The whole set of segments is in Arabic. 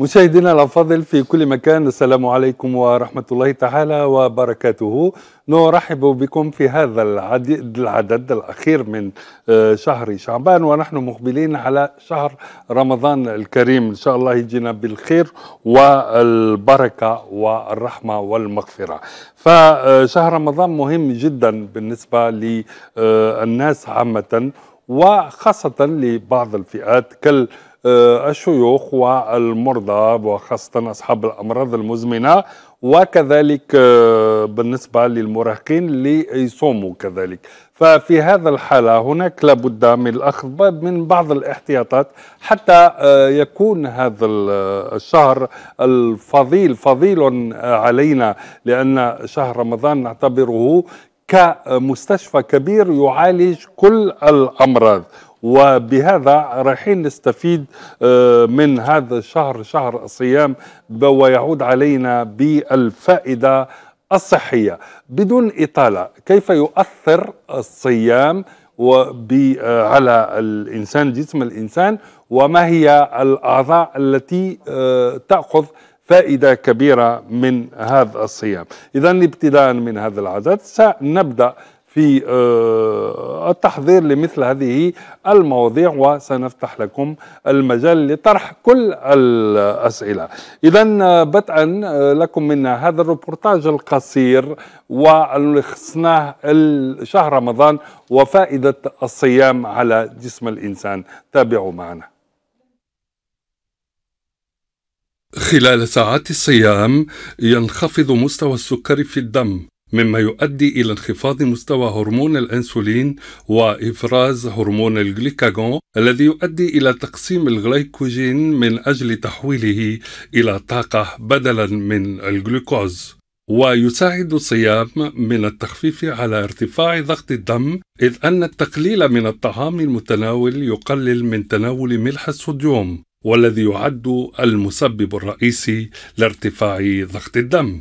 مشاهدينا الافاضل في كل مكان السلام عليكم ورحمه الله تعالى وبركاته نرحب بكم في هذا العدد, العدد الاخير من آه، شهر شعبان ونحن مقبلين على شهر رمضان الكريم ان شاء الله يجينا بالخير والبركه والرحمه والمغفره فشهر آه، رمضان مهم جدا بالنسبه للناس عامه وخاصة لبعض الفئات كالشيوخ والمرضى وخاصة أصحاب الأمراض المزمنة وكذلك آه، بالنسبة للمراهقين اللي يصوموا كذلك ففي هذا الحالة هناك لابد من الأخذ من بعض الاحتياطات حتى آه، يكون هذا آه، الشهر الفضيل فضيل علينا لأن شهر رمضان نعتبره كمستشفى كبير يعالج كل الامراض وبهذا رايحين نستفيد آه، من هذا الشهر شهر الصيام ويعود علينا بالفائده الصحيه بدون اطاله كيف يؤثر الصيام آه، على الانسان جسم الانسان وما هي الاعضاء التي آه، تاخذ فائدة كبيرة من هذا الصيام إذا ابتداء من هذا العدد سنبدأ في آه، التحضير لمثل هذه المواضيع وسنفتح لكم المجال لطرح كل الأسئلة إذا آه، بدءا آه، لكم من هذا الروبورتاج القصير ولخصناه شهر رمضان وفائدة الصيام على جسم الإنسان تابعوا معنا خلال ساعات الصيام ينخفض مستوى السكر في الدم مما يؤدي إلى انخفاض مستوى هرمون الأنسولين وإفراز هرمون الجليكاغون الذي يؤدي إلى تقسيم الغليكوجين من أجل تحويله إلى طاقة بدلا من الجلوكوز ويساعد الصيام من التخفيف على ارتفاع ضغط الدم إذ أن التقليل من الطعام المتناول يقلل من تناول ملح الصوديوم والذي يعد المسبب الرئيسي لارتفاع ضغط الدم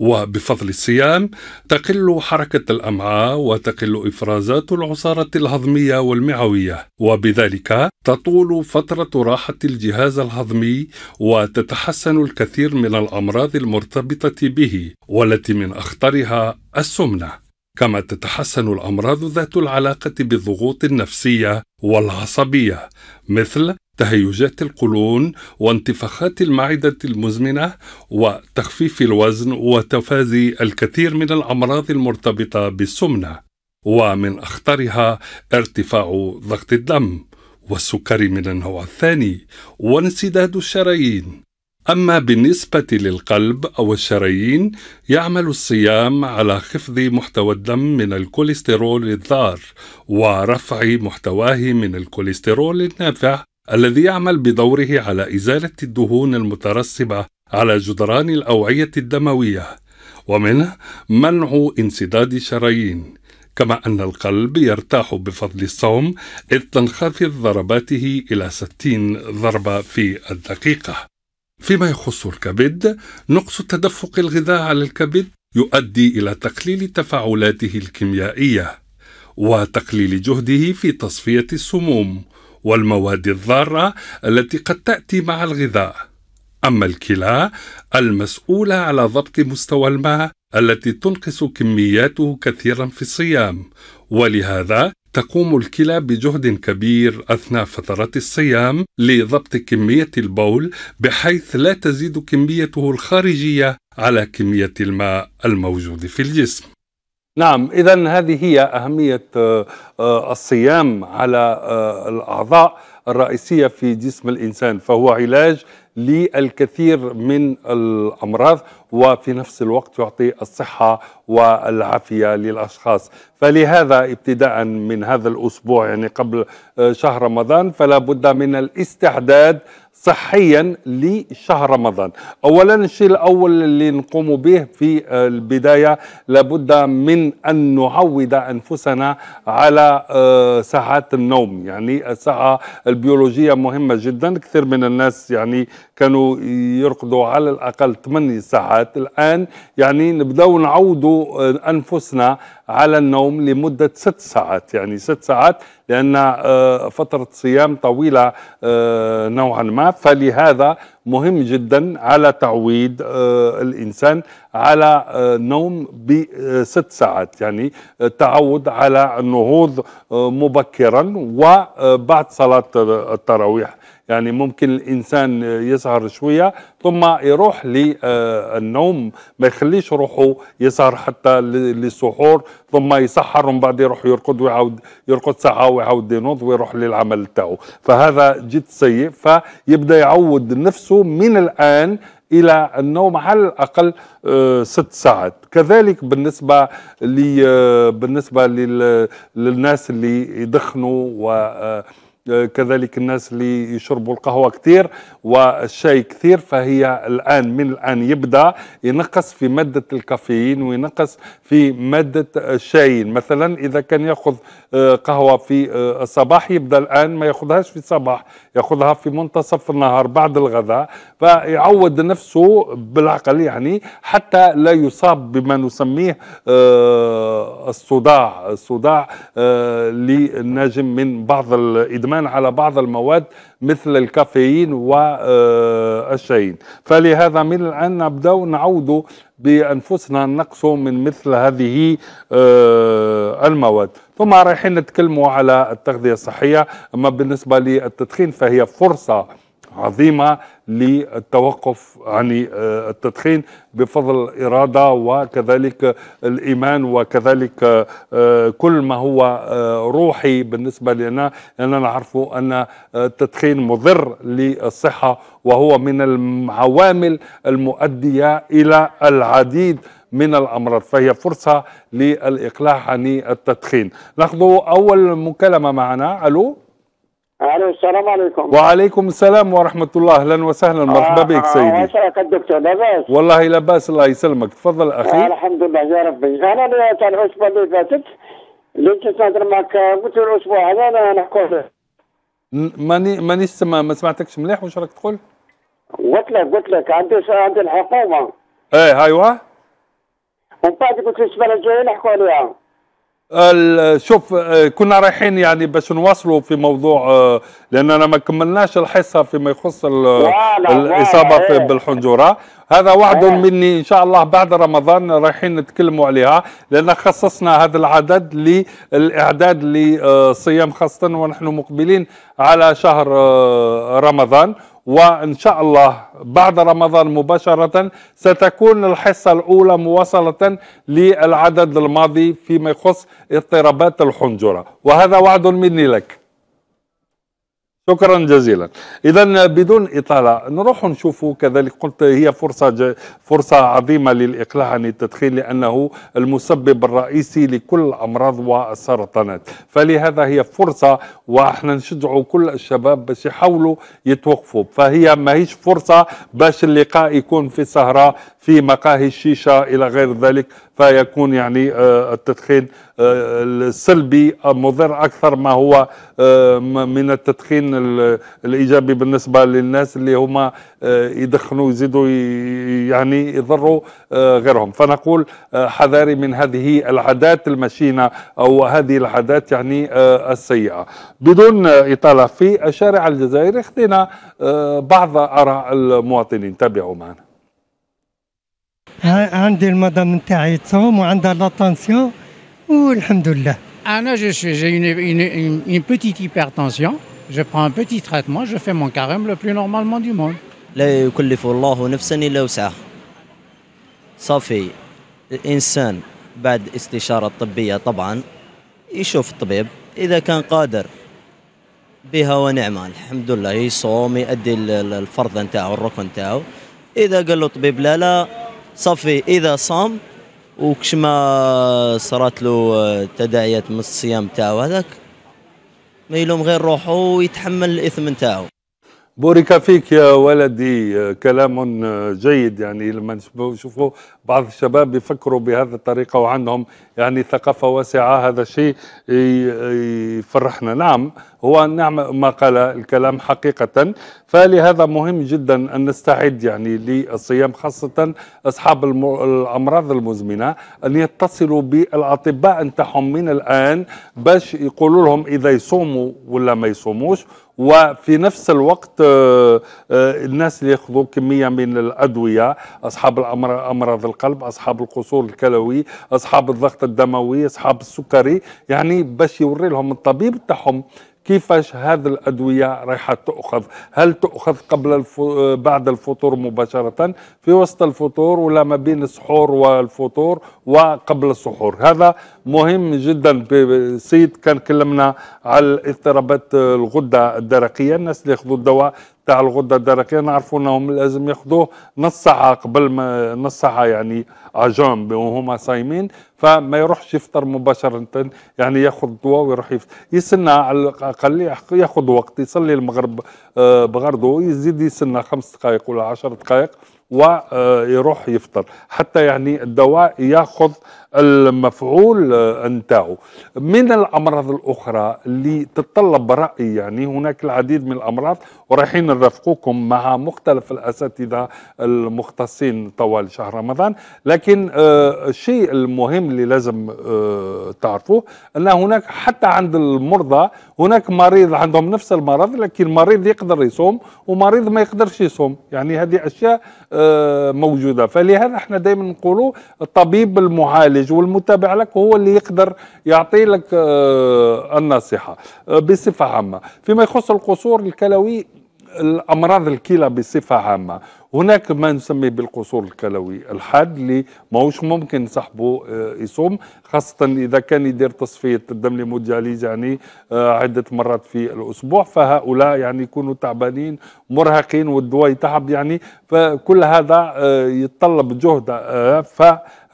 وبفضل الصيام تقل حركة الأمعاء وتقل إفرازات العصارة الهضمية والمعوية وبذلك تطول فترة راحة الجهاز الهضمي وتتحسن الكثير من الأمراض المرتبطة به والتي من أخطرها السمنة كما تتحسن الأمراض ذات العلاقة بالضغوط النفسية والعصبية مثل تهيجات القولون وانتفاخات المعدة المزمنة وتخفيف الوزن وتفادي الكثير من الأمراض المرتبطة بالسمنة ومن أخطرها ارتفاع ضغط الدم والسكري من النوع الثاني وانسداد الشرايين أما بالنسبة للقلب أو الشرايين يعمل الصيام على خفض محتوى الدم من الكوليسترول الضار ورفع محتواه من الكوليسترول النافع الذي يعمل بدوره على إزالة الدهون المترسبة على جدران الأوعية الدموية ومنه منع انسداد الشرايين كما أن القلب يرتاح بفضل الصوم إذ تنخفض ضرباته إلى 60 ضربة في الدقيقة فيما يخص الكبد نقص تدفق الغذاء على الكبد يؤدي إلى تقليل تفاعلاته الكيميائية وتقليل جهده في تصفية السموم والمواد الضارة التي قد تأتي مع الغذاء أما الكلى المسؤولة على ضبط مستوى الماء التي تنقص كمياته كثيرا في الصيام ولهذا تقوم الكلى بجهد كبير اثناء فترات الصيام لضبط كميه البول بحيث لا تزيد كميته الخارجيه على كميه الماء الموجود في الجسم نعم اذا هذه هي اهميه آه، آه، الصيام على آه، الاعضاء الرئيسيه في جسم الانسان فهو علاج للكثير من الامراض وفي نفس الوقت يعطي الصحه والعافيه للاشخاص فلهذا ابتداء من هذا الاسبوع يعني قبل شهر رمضان فلا بد من الاستعداد صحيا لشهر رمضان اولا الشيء الاول اللي نقوم به في البدايه لابد من ان نعود انفسنا على آه، ساعات النوم يعني الساعه البيولوجيه مهمه جدا كثير من الناس يعني كانوا يرقدوا على الاقل 8 ساعات الان يعني نبداو نعودوا آه، انفسنا على النوم لمدة ست ساعات يعني ست ساعات لأن آه، فترة صيام طويلة آه، نوعا ما فلهذا مهم جدا على تعويد آه، الإنسان على نوم بست ساعات يعني التعود على النهوض مبكرا وبعد صلاة التراويح يعني ممكن الانسان يسهر شويه ثم يروح للنوم ما يخليش روحه يسهر حتى للسحور ثم يسحر ومن بعد يروح يرقد ويعاود يرقد ساعه ويعاود ينوض ويروح للعمل تاعو فهذا جد سيء فيبدا يعود نفسه من الان الى النوم على الاقل آه، ست ساعات كذلك بالنسبه آه، بالنسبه للناس اللي يدخنوا و آه، كذلك الناس اللي يشربوا القهوة كثير والشاي كثير فهي الآن من الآن يبدأ ينقص في مادة الكافيين وينقص في مادة الشاي مثلا إذا كان يأخذ آه، قهوة في آه، الصباح يبدأ الآن ما يأخذهاش في الصباح يأخذها في منتصف النهار بعد الغذاء فيعود نفسه بالعقل يعني حتى لا يصاب بما نسميه آه، الصداع الصداع للناجم من بعض الإدمان كمان على بعض المواد مثل الكافيين والشاين آه، فلهذا من الآن نبدأ نعود بأنفسنا نقص من مثل هذه آه، المواد ثم رايحين نتكلموا على التغذية الصحية أما بالنسبة للتدخين فهي فرصة عظيمة للتوقف عن آه، التدخين بفضل إرادة وكذلك الإيمان وكذلك آه، كل ما هو آه، روحي بالنسبة لنا لأننا نعرف أن التدخين مضر للصحة وهو من العوامل المؤدية إلى العديد من الامراض فهي فرصه للاقلاع عن التدخين ناخذ اول مكالمه معنا الو الو السلام عليكم وعليكم السلام ورحمه الله اهلا وسهلا آه، مرحبا آه بك سيدي وشرك آه، الدكتور لاباس والله لاباس الله يسلمك تفضل اخي آه الحمد لله يا ربي انا تاع العصبه اللي فاتت اللي تنهضر معك قلت الاسبوع هذا انا نحكوا ماني مانيش سمع ما سمعتكش مليح واش راك تقول؟ قلت لك قلت لك عندي عندي الحكومه ايه ايوه ومن بعد قلت الاسبوع الجايه نحكوا عليها شوف آه، كنا رايحين يعني باش نواصلوا في موضوع آه، لاننا ما كملناش الحصه فيما يخص الاصابه لا إيه. بالحنجره هذا وعد إيه. مني ان شاء الله بعد رمضان رايحين نتكلموا عليها لان خصصنا هذا العدد للاعداد للصيام خاصه ونحن مقبلين على شهر آه، رمضان وإن شاء الله بعد رمضان مباشرة ستكون الحصة الأولى مواصلة للعدد الماضي فيما يخص اضطرابات الحنجرة وهذا وعد مني لك شكرا جزيلا اذا بدون اطاله نروح نشوفوا كذلك قلت هي فرصه فرصه عظيمه للاقلاع عن التدخين لانه المسبب الرئيسي لكل الامراض والسرطانات فلهذا هي فرصه واحنا نشجعوا كل الشباب باش يحاولوا يتوقفوا فهي ماهيش فرصه باش اللقاء يكون في سهره في مقاهي الشيشه الى غير ذلك فيكون يعني آه، التدخين آه، السلبي مضر اكثر ما هو آه، من التدخين الايجابي بالنسبه للناس اللي هما يدخنوا يزيدوا يعني يضروا غيرهم فنقول حذاري من هذه العادات المشينه او هذه العادات يعني السيئه بدون اطاله في الشارع الجزائري اخذنا بعض اراء المواطنين تابعوا معنا عندي المدام نتاعي تصوم وعندها لاتونسيون والحمد لله انا جو سوي جي اون une petite hypertension جو بران un بوتيت تريتمون جو في مون كاريم لو بلو نورمالمون du موند لا يكلف الله نفسا الا وسعها صافي الانسان بعد استشاره طبيه طبعا يشوف الطبيب اذا كان قادر بها ونعمه الحمد لله يصوم يؤدي الفرض نتاعو الركن نتاعو اذا قال له الطبيب لا لا صافي اذا صام وكش ما صرات له آه، تداعيات من الصيام تاعو هذاك ما يلوم غير روحو ويتحمل الاثم تاعو بورك فيك يا ولدي آه، كلام آه، جيد يعني لما نشوفوا بعض الشباب يفكروا بهذه الطريقة وعندهم يعني ثقافة واسعة هذا الشيء يفرحنا نعم هو نعم ما قال الكلام حقيقة فلهذا مهم جدا أن نستعد يعني للصيام خاصة أصحاب الأمراض المزمنة أن يتصلوا بالأطباء نتاعهم من الآن باش يقولوا لهم إذا يصوموا ولا ما يصوموش وفي نفس الوقت آه، آه، الناس اللي ياخذوا كميه من الادويه اصحاب امراض القلب اصحاب القصور الكلوي اصحاب الضغط الدموي اصحاب السكري يعني باش يوري لهم الطبيب تاعهم كيفاش هذه الادويه رايحه تؤخذ هل تؤخذ قبل الفو... بعد الفطور مباشره في وسط الفطور ولا ما بين السحور والفطور وقبل السحور هذا مهم جدا سيد كان كلمنا على اضطرابات الغده الدرقيه الناس اللي ياخذوا الدواء تاع الغده الدرقيه نعرفوا انهم لازم ياخذوه نص ساعه قبل ما نص ساعه يعني اجون وهما صايمين فما يروحش يفطر مباشره يعني ياخذ الدواء ويروح يفطر يستنى على الاقل ياخذ وقت يصلي المغرب آه، بغرضه يزيد يستنى خمس دقائق ولا عشر دقائق ويروح يفطر حتى يعني الدواء ياخذ المفعول آه، نتاعو من الامراض الاخرى اللي تتطلب راي يعني هناك العديد من الامراض ورايحين نرافقوكم مع مختلف الاساتذه المختصين طوال شهر رمضان لكن آه، الشيء المهم اللي لازم آه، تعرفوه ان هناك حتى عند المرضى هناك مريض عندهم نفس المرض لكن مريض يقدر يصوم ومريض ما يقدرش يصوم يعني هذه اشياء آه، موجوده فلهذا احنا دائما نقولوا الطبيب المعالج والمتابع لك هو اللي يقدر يعطي لك آه، النصيحه آه، بصفه عامه فيما يخص القصور الكلوي الامراض الكلى بصفه عامه هناك ما نسميه بالقصور الكلوي الحاد اللي ماهوش ممكن صاحبه آه، يصوم خاصة إذا كان يدير تصفية الدم لمودياليز يعني آه، عدة مرات في الأسبوع فهؤلاء يعني يكونوا تعبانين مرهقين والدواء يتعب يعني فكل هذا آه، يتطلب جهد ف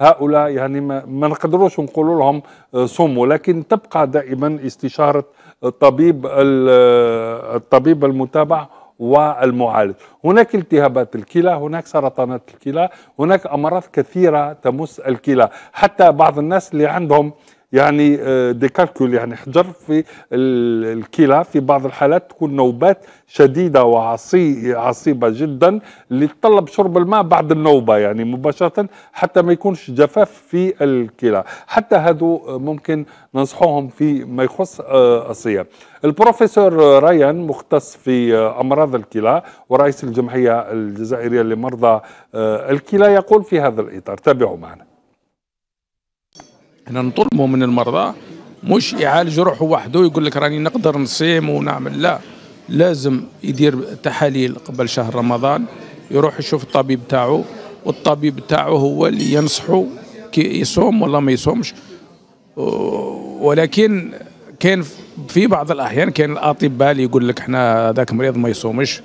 هؤلاء يعني ما نقدروش نقول لهم آه، صوموا لكن تبقى دائما استشاره الطبيب آه، الطبيب المتابع والمعالج هناك التهابات الكلى هناك سرطانات الكلى هناك امراض كثيره تمس الكلى حتى بعض الناس اللي عندهم يعني آه، دي كالكول يعني حجر في الكلى في بعض الحالات تكون نوبات شديده وعصي عصيبه جدا اللي تطلب شرب الماء بعد النوبه يعني مباشره حتى ما يكونش جفاف في الكلى حتى هذو آه، ممكن ننصحوهم في ما يخص آه، الصيام البروفيسور ريان مختص في امراض الكلى ورئيس الجمعيه الجزائريه لمرضى الكلى يقول في هذا الاطار تابعوا معنا احنا نطلبوا من المرضى مش يعالج روحه وحده يقول لك راني نقدر نصيم ونعمل لا لازم يدير تحاليل قبل شهر رمضان يروح يشوف الطبيب تاعو والطبيب تاعو هو اللي ينصحه كي يصوم ولا ما يصومش ولكن كان في بعض الاحيان كان الاطباء اللي يقول لك احنا هذاك مريض ما يصومش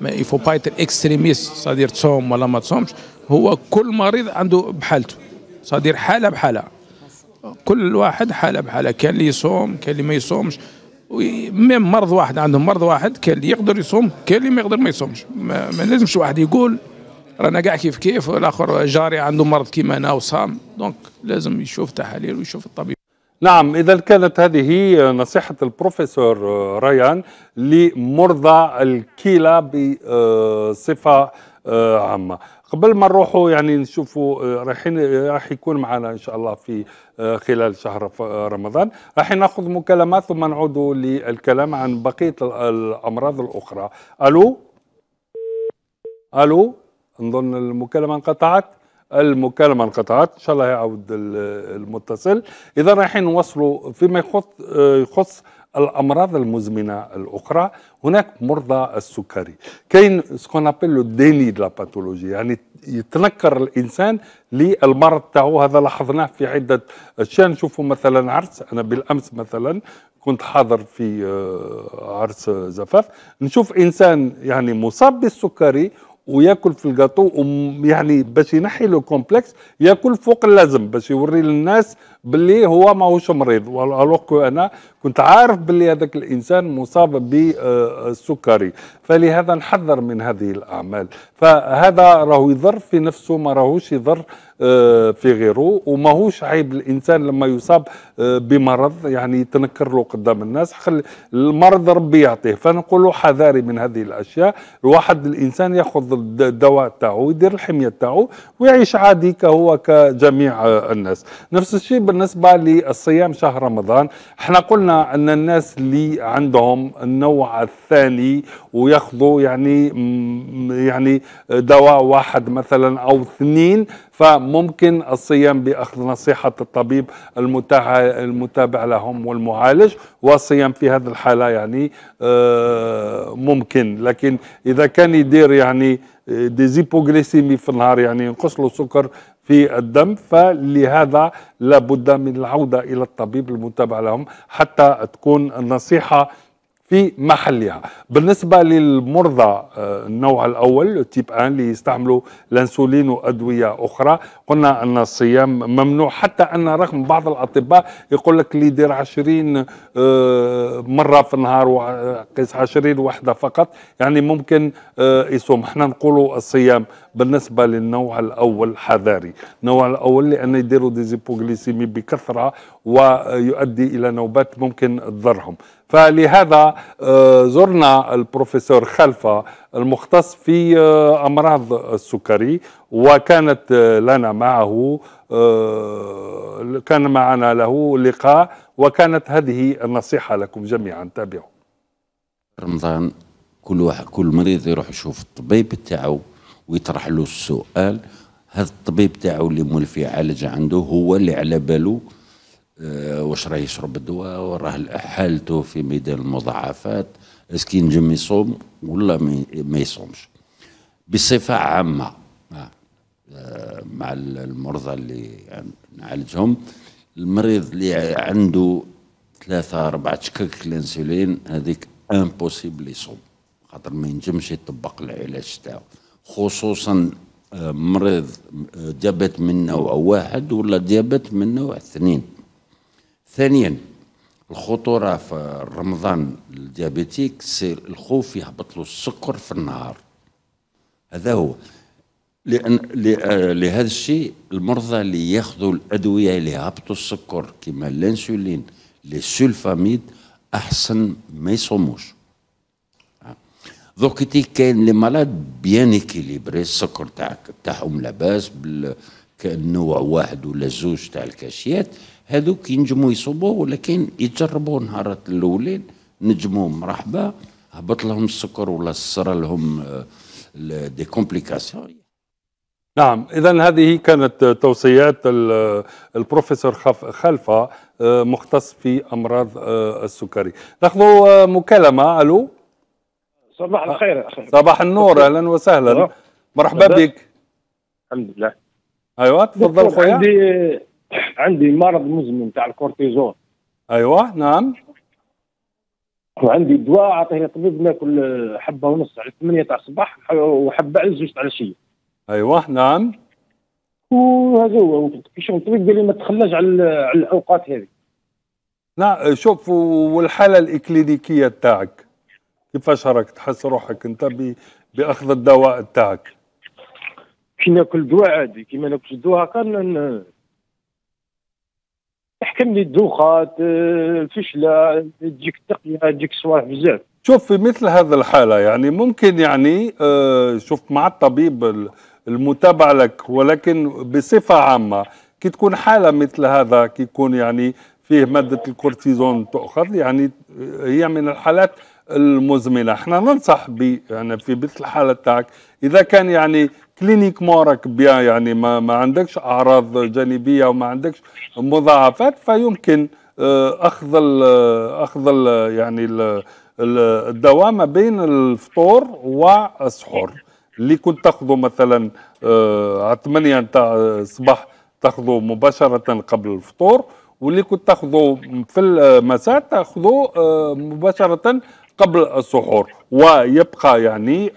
ما يفو با يتر اكستريميست صادير تصوم ولا ما تصومش هو كل مريض عنده بحالته صادير حاله بحاله كل واحد حاله بحاله كان اللي يصوم كان اللي ما يصومش ميم مرض واحد عندهم مرض واحد كان اللي يقدر يصوم كان اللي ما يقدر ما يصومش ما, ما لازمش واحد يقول رانا كاع كيف كيف والاخر جاري عنده مرض كيما انا وصام دونك لازم يشوف تحاليل ويشوف الطبيب نعم إذا كانت هذه نصيحة البروفيسور ريان لمرضى الكلى بصفة عامة قبل ما نروحوا يعني نشوفوا آه، رايحين آه، راح يكون معنا ان شاء الله في آه، خلال شهر رمضان راح ناخذ مكالمات ثم نعود للكلام عن بقيه الامراض الاخرى الو الو نظن المكالمه انقطعت المكالمه انقطعت ان شاء الله يعود المتصل اذا رايحين نوصلوا فيما يخص يخص الامراض المزمنه الاخرى هناك مرضى السكري كاين سكون ابل لو ديني دو باثولوجي يعني يتنكر الانسان للمرض تاعو هذا لاحظناه في عده اشياء نشوفوا مثلا عرس انا بالامس مثلا كنت حاضر في آه، عرس زفاف نشوف انسان يعني مصاب بالسكري وياكل في الجاتو يعني باش ينحي لو كومبلكس ياكل فوق اللازم باش يوري للناس باللي هو ماهوش مريض والوغ انا كنت عارف باللي هذاك الانسان مصاب بالسكري فلهذا نحذر من هذه الاعمال فهذا راهو يضر في نفسه ما راهوش يضر آه، في غيره وماهوش عيب الانسان لما يصاب آه، بمرض يعني يتنكر له قدام الناس خلي المرض ربي يعطيه فنقول له حذاري من هذه الاشياء الواحد الانسان ياخذ الدواء تاعو يدير الحميه تاعو ويعيش عادي كهو كجميع آه، الناس نفس الشيء بالنسبة للصيام شهر رمضان احنا قلنا ان الناس اللي عندهم النوع الثاني وياخذوا يعني يعني دواء واحد مثلا او اثنين فممكن الصيام باخذ نصيحه الطبيب المتابع لهم والمعالج والصيام في هذه الحاله يعني آه، ممكن لكن اذا كان يدير يعني ديزيبوغليسيمي آه، في النهار يعني ينقص له سكر في الدم فلهذا لابد من العوده الى الطبيب المتابع لهم حتى تكون النصيحه في محلها بالنسبة للمرضى آه، النوع الأول تيب 1 اللي يستعملوا الأنسولين وأدوية أخرى قلنا أن الصيام ممنوع حتى أن رغم بعض الأطباء يقول لك اللي يدير 20 آه، مرة في النهار وقيس 20 وحدة فقط يعني ممكن آه، يصوم احنا نقولوا الصيام بالنسبة للنوع الأول حذاري النوع الأول لأنه يديروا ديزيبوغليسيمي بكثرة ويؤدي إلى نوبات ممكن تضرهم فلهذا آه، زرنا البروفيسور خلفة المختص في آه، أمراض السكري وكانت آه، لنا معه كان معنا له لقاء وكانت هذه النصيحة لكم جميعا تابعوا رمضان كل واحد كل مريض يروح يشوف الطبيب تاعو ويطرح له السؤال هذا الطبيب تاعو اللي مول يعالج عنده هو اللي على باله آه، واش راه يشرب الدواء وراه حالته في ميدان المضاعفات اسكي نجم يصوم ولا ما يصومش بصفه عامه آه، مع المرضى اللي نعالجهم المريض اللي عنده ثلاثة أربعة شكك الانسولين هذيك امبوسيبل يصوم خاطر ما ينجمش يطبق العلاج تاعو خصوصا آه، مريض ديابت من نوع واحد ولا ديابت من نوع اثنين ثانيا الخطوره في رمضان الديابيتيك سي الخوف يهبط له السكر في النهار هذا هو لان آه، لهذا الشيء المرضى اللي ياخذوا الادويه اللي يهبطوا السكر كما الانسولين لي سولفاميد احسن ما يصوموش آه. دوك تي كاين لي مالاد بيان اكيليبري السكر تاعك تاعهم لاباس كان نوع واحد ولا زوج تاع الكاشيات هذوك ينجموا يصبوا ولكن يجربوا نهارات الاولين نجموا مرحبا هبط لهم السكر ولا صرا لهم آه، دي كومبليكاسيون نعم اذا هذه كانت توصيات البروفيسور خلفه آه، مختص في امراض آه، السكري ناخذ مكالمه الو صباح الخير اخي صباح النور اهلا وسهلا مرحبا بك الحمد لله ايوه تفضل خويا عندي عندي مرض مزمن تاع الكورتيزون ايوه نعم وعندي دواء عطيه الطبيب ناكل آه، حبه ونص على 8 تاع الصباح وحبه على زوج تاع العشيه ايوه نعم وهذا هو شغل الطبيب قال لي ما تخلاش على, على الاوقات هذه لا نعم، شوف والحاله الاكلينيكيه تاعك كيفاش راك تحس روحك انت باخذ الدواء تاعك كي ناكل دواء عادي كي ما ناكلش الدواء هكا تحكم لي الدوخه آه، الفشله تجيك التقيه تجيك الصوالح بزاف شوف في مثل هذا الحالة يعني ممكن يعني آه، شوف مع الطبيب المتابع لك ولكن بصفة عامة كي تكون حالة مثل هذا كي يكون يعني فيه مادة الكورتيزون تؤخذ يعني آه، هي من الحالات المزمنة احنا ننصح ب يعني في مثل الحالة تاعك إذا كان يعني كلينيكمون راك بيان يعني ما, ما عندكش اعراض جانبيه وما عندكش مضاعفات فيمكن آه، اخذ الـ آه، اخذ الـ يعني الدواء ما بين الفطور والسحور اللي كنت تاخذه مثلا آه، على 8 نتاع الصباح تاخذه مباشره قبل الفطور واللي كنت تاخذه في المساء تاخذه مباشره قبل السحور ويبقى يعني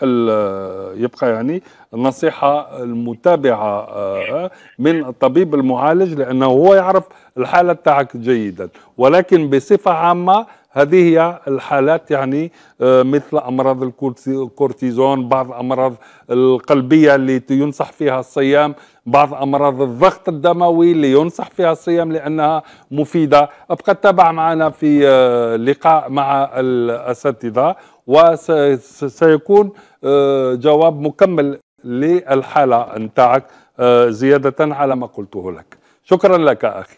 يبقى يعني النصيحه المتابعه آه، من الطبيب المعالج لانه هو يعرف الحاله تاعك جيدا ولكن بصفه عامه هذه هي الحالات يعني آه، مثل امراض الكورتيزون بعض امراض القلبيه اللي ينصح فيها الصيام بعض امراض الضغط الدموي اللي ينصح فيها الصيام لانها مفيده ابقى تابع معنا في آه، لقاء مع الاساتذه وسيكون آه، جواب مكمل للحاله نتاعك زياده على ما قلته لك شكرا لك اخي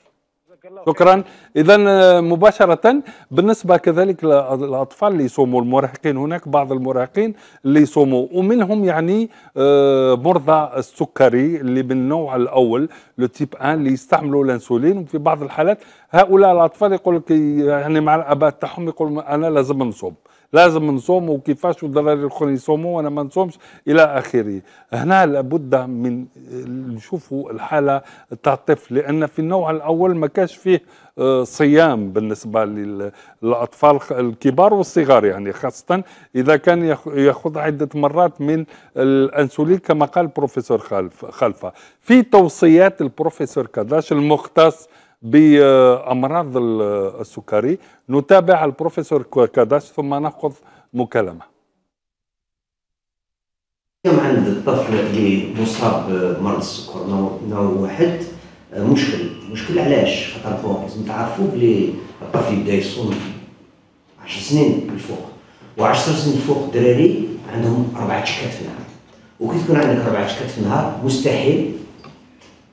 شكرا اذا آه، مباشره بالنسبه كذلك للاطفال اللي يصوموا المراهقين هناك بعض المراهقين اللي يصوموا ومنهم يعني آه، مرضى السكري اللي من النوع الاول لو تيب 1 اللي يستعملوا الانسولين وفي بعض الحالات هؤلاء الاطفال يقول لك يعني مع الاباء تاعهم يقول انا لازم نصوم لازم نصوم وكيفاش والضرر الاخرين يصوموا وانا ما نصومش الى اخره هنا لابد من نشوفوا الحاله تاع الطفل لان في النوع الاول ما كاش فيه آه، صيام بالنسبة للأطفال الكبار والصغار يعني خاصة إذا كان يأخذ عدة مرات من الأنسولين كما قال البروفيسور خلفة في توصيات البروفيسور كداش المختص بامراض السكري نتابع البروفيسور كاداش ثم ناخذ مكالمه كم عند الطفل اللي مصاب بمرض السكر نوع واحد آه، مشكل مشكل علاش خاطر فوق لازم تعرفوا بلي الطفل يبدا يصوم 10 سنين الفوق و10 سنين الفوق الدراري عندهم اربع شكات في النهار وكي تكون عندك اربع شكات في النهار مستحيل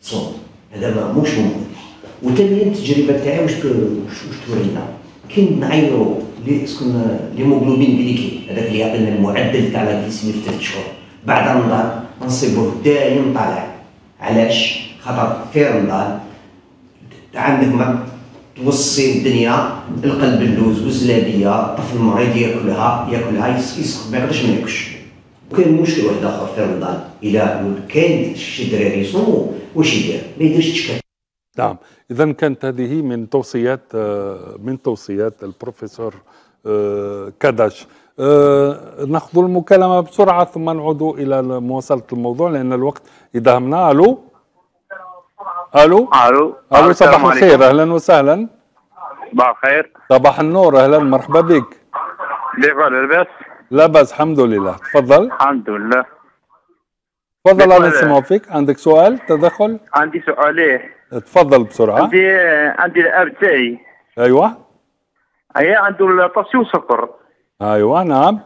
تصوم هذا ما مش ممكن وثانيا التجربه تاعي واش واش تورينا كي نعيروا ليموغلوبين بليكي هذاك اللي يعطينا المعدل تاع لا في ثلاث شهور بعد رمضان نصيبوه دايم طالع علاش خاطر في رمضان عندك ما توصي الدنيا القلب اللوز والزلابيه الطفل مريض ياكلها ياكلها يسخ ما يقدرش ما ياكلش وكاين مشكل واحد اخر في رمضان الى كان شي دراري يصوموا واش يدير ما يديرش تشكل نعم اذا كانت هذه من توصيات آه، من توصيات البروفيسور آه، كدش آه، ناخذ المكالمه بسرعه ثم نعود الى مواصله الموضوع لان الوقت يدهمنا الو الو الو الو صباح الخير اهلا وسهلا صباح الخير صباح النور اهلا مرحبا بك كيف لاباس لاباس الحمد لله تفضل الحمد لله تفضل الله يسمع فيك عندك سؤال تدخل عندي سؤالين إيه؟ تفضل بسرعه عندي عندي الاب تاعي ايوه هي عنده الطاسيون سكر ايوه نعم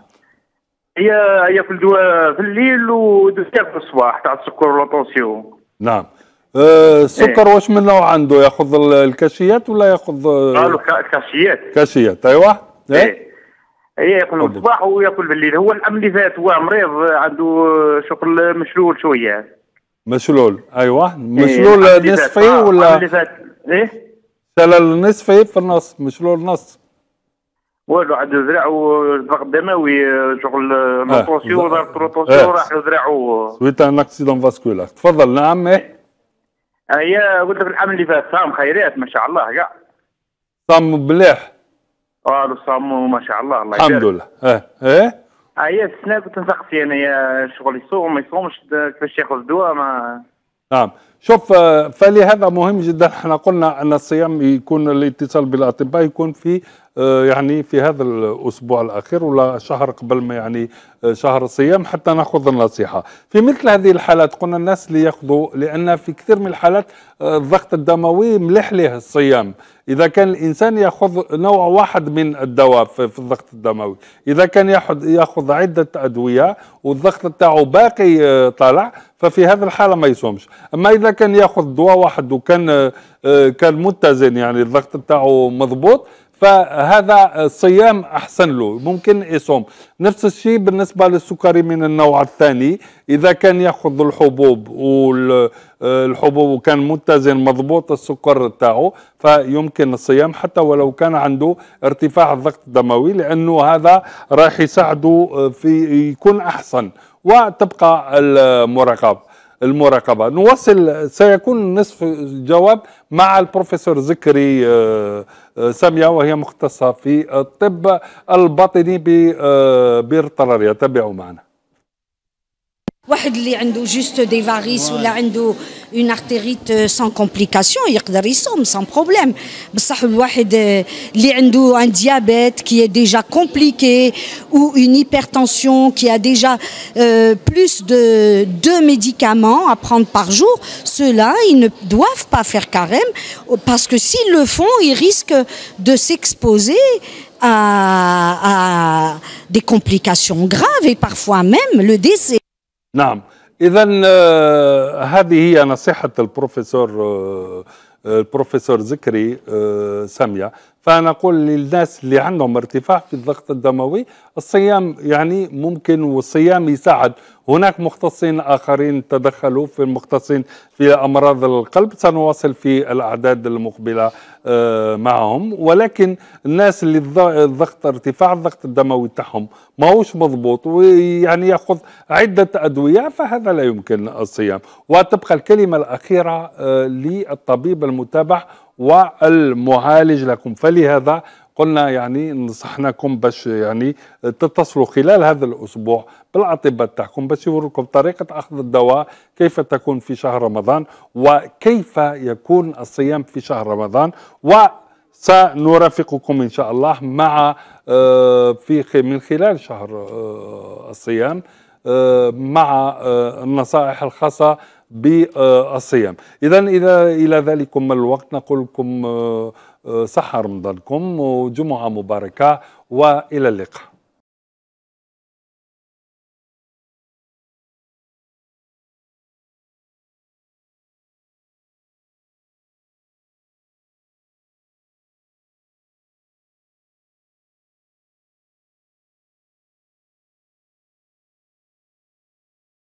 هي هي في الدواء في الليل ودكتور في الصباح تاع السكر والطاسيون نعم أه، السكر أه واش من نوع عنده ياخذ الكاشيات ولا ياخذ قالوا أه؟ آه، كاشيات كاشيات ايوه اي إيه. ايه ياكل الصباح وياكل بالليل هو الام اللي فات هو مريض عنده شغل مشلول شويه مشلول ايوه مشلول إيه نصفي آه. ولا اللي فات ايه شلل نصفي في النص مشلول نص والو عاد زرع ضغط دموي شغل روتوسيو آه. ضرب روتوسيو آه. راح زرعو سويت ان اكسيدون فاسكولار تفضل نعم ايه هي آه، قلت لك الحمل اللي فات صام خيرات ما شاء الله كاع صام مليح اه صام ما شاء الله الله يبارك الحمد لله اه ايه هي السنه كنت نسقسي انايا شغل يصوم ما يصومش كيفاش ياخذ الدواء ما نعم شوف آه، فلهذا مهم جدا احنا قلنا ان الصيام يكون الاتصال بالاطباء يكون في آه، يعني في هذا الاسبوع الاخير ولا شهر قبل ما يعني آه، شهر الصيام حتى ناخذ النصيحه في مثل هذه الحالات قلنا الناس اللي ياخذوا لان في كثير من الحالات الضغط الدموي ملح له الصيام اذا كان الانسان ياخذ نوع واحد من الدواء في الضغط الدموي اذا كان ياخذ عده ادويه والضغط تاعو باقي طالع ففي هذه الحاله ما يصومش اما اذا كان ياخذ دواء واحد وكان آه، كان متزن يعني الضغط بتاعه مضبوط فهذا الصيام احسن له ممكن يصوم نفس الشيء بالنسبه للسكري من النوع الثاني اذا كان ياخذ الحبوب والحبوب آه، وكان متزن مضبوط السكر تاعه فيمكن الصيام حتى ولو كان عنده ارتفاع الضغط الدموي لانه هذا راح يساعده آه، في يكون احسن وتبقى المراقبه المراقبة نوصل سيكون نصف الجواب مع البروفيسور زكري آه، آه، سامية وهي مختصة في الطب الباطني ببير آه، طرارية تابعوا معنا Un qui a juste des varices ou qui a une artérite euh, sans complication, il peut sans problème. Mais un qui a un diabète qui est déjà compliqué ou une hypertension qui a déjà euh, plus de deux médicaments à prendre par jour, ceux-là ne doivent pas faire carême parce que s'ils le font, ils risquent de s'exposer à des complications graves et parfois même le décès. نعم اذا آه، هذه هي نصيحه البروفيسور آه، آه، البروفيسور زكري ساميه فنقول للناس اللي عندهم ارتفاع في الضغط الدموي الصيام يعني ممكن والصيام يساعد هناك مختصين آخرين تدخلوا في المختصين في أمراض القلب سنواصل في الأعداد المقبلة آه، معهم ولكن الناس اللي الضغط ارتفاع الضغط الدموي تاعهم ماهوش مضبوط ويعني ياخذ عدة أدوية فهذا لا يمكن الصيام وتبقى الكلمة الأخيرة آه، للطبيب المتابع والمعالج لكم فلهذا قلنا يعني نصحناكم باش يعني تتصلوا خلال هذا الاسبوع بالاطباء تاعكم باش يوريكم طريقه اخذ الدواء كيف تكون في شهر رمضان وكيف يكون الصيام في شهر رمضان و سنرافقكم ان شاء الله مع آه، في من خلال شهر آه، الصيام آه، مع النصائح الخاصه بالصيام اذا الى الى ذلكم الوقت نقول لكم صحه آه، آه، رمضانكم وجمعه مباركه والى اللقاء